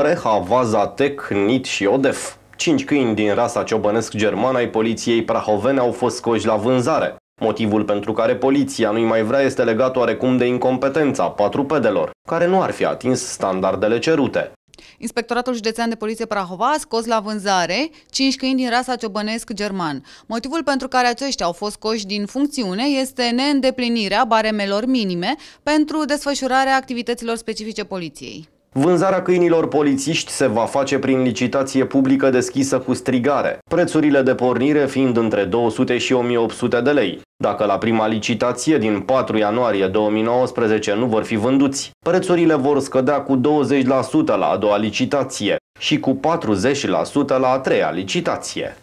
Reha, Tec, Nit și Odef. Cinci câini din rasa ciobănesc-germană ai poliției prahovene au fost scoși la vânzare. Motivul pentru care poliția nu-i mai vrea este legat oarecum de incompetența patrupedelor, care nu ar fi atins standardele cerute. Inspectoratul Județean de Poliție Prahova a scos la vânzare 5 câini din rasa ciobănesc-german. Motivul pentru care aceștia au fost scoși din funcțiune este neîndeplinirea baremelor minime pentru desfășurarea activităților specifice poliției. Vânzarea câinilor polițiști se va face prin licitație publică deschisă cu strigare, prețurile de pornire fiind între 200 și 1800 de lei. Dacă la prima licitație din 4 ianuarie 2019 nu vor fi vânduți, prețurile vor scădea cu 20% la a doua licitație și cu 40% la a treia licitație.